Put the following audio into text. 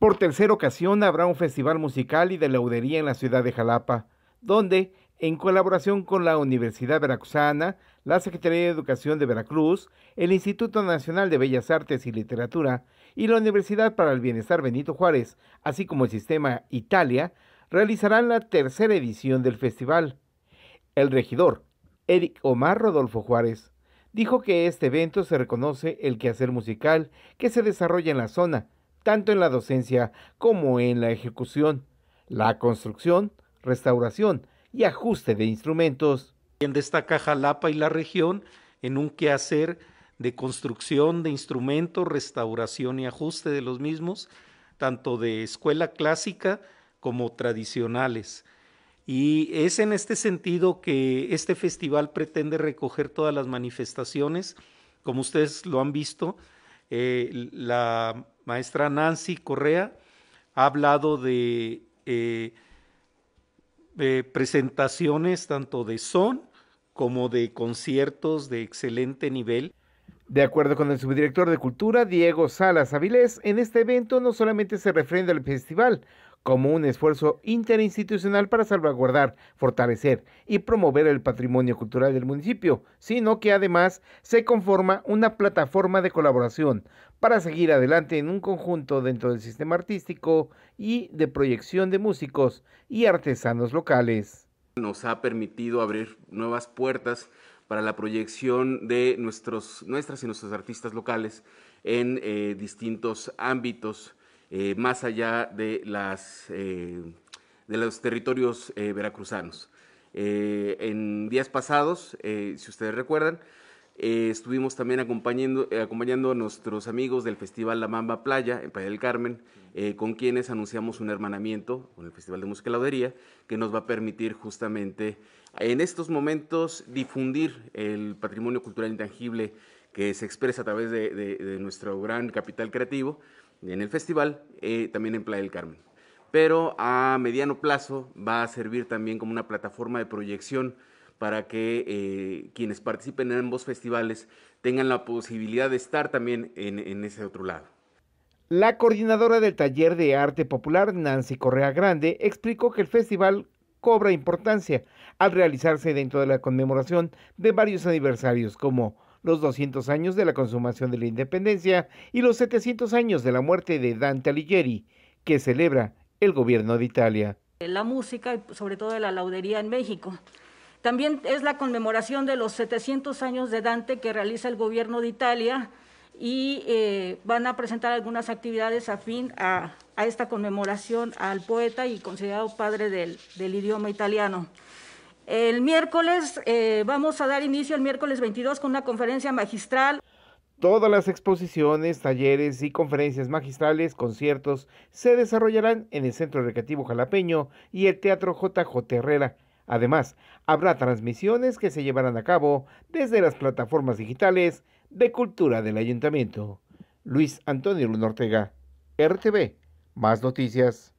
Por tercera ocasión habrá un festival musical y de laudería en la ciudad de Jalapa, donde, en colaboración con la Universidad Veracruzana, la Secretaría de Educación de Veracruz, el Instituto Nacional de Bellas Artes y Literatura y la Universidad para el Bienestar Benito Juárez, así como el Sistema Italia, realizarán la tercera edición del festival. El regidor, Eric Omar Rodolfo Juárez, dijo que este evento se reconoce el quehacer musical que se desarrolla en la zona, tanto en la docencia como en la ejecución, la construcción, restauración y ajuste de instrumentos. Bien destaca Jalapa y la región en un quehacer de construcción de instrumentos, restauración y ajuste de los mismos, tanto de escuela clásica como tradicionales. Y es en este sentido que este festival pretende recoger todas las manifestaciones, como ustedes lo han visto, eh, la maestra Nancy Correa ha hablado eh, de presentaciones tanto de son como de conciertos de excelente nivel. De acuerdo con el subdirector de Cultura, Diego Salas Avilés, en este evento no solamente se refrende al festival, como un esfuerzo interinstitucional para salvaguardar, fortalecer y promover el patrimonio cultural del municipio, sino que además se conforma una plataforma de colaboración para seguir adelante en un conjunto dentro del sistema artístico y de proyección de músicos y artesanos locales. Nos ha permitido abrir nuevas puertas para la proyección de nuestros, nuestras y nuestros artistas locales en eh, distintos ámbitos eh, más allá de, las, eh, de los territorios eh, veracruzanos. en días pasados, si ustedes recuerdan, estuvimos también acompañando, a nuestros amigos del Festival La Mamba Playa, en Playa del Carmen, con quienes anunciamos un hermanamiento con el Festival de Música Laudería, que nos va a permitir justamente en estos momentos difundir el patrimonio cultural intangible que se expresa a través de nuestro gran capital creativo en el festival, eh, también en Playa del Carmen. Pero a mediano plazo va a servir también como una plataforma de proyección para que eh, quienes participen en ambos festivales tengan la posibilidad de estar también en, en ese otro lado. La coordinadora del taller de arte popular, Nancy Correa Grande, explicó que el festival cobra importancia al realizarse dentro de la conmemoración de varios aniversarios como los 200 años de la consumación de la independencia y los 700 años de la muerte de Dante Alighieri, que celebra el gobierno de Italia. La música y pues, sobre todo la laudería en México. También es la conmemoración de los 700 años de Dante que realiza el gobierno de Italia y eh, van a presentar algunas actividades afín a, a, esta conmemoración al poeta y considerado padre del idioma italiano. El miércoles eh, vamos a dar inicio el miércoles 22 con una conferencia magistral. Todas las exposiciones, talleres y conferencias magistrales, conciertos, se desarrollarán en el Centro Recreativo Jalapeño y el Teatro JJ Herrera. Además, habrá transmisiones que se llevarán a cabo desde las plataformas digitales de Cultura del Ayuntamiento. Luis Antonio Luna Ortega, RTV. Más noticias.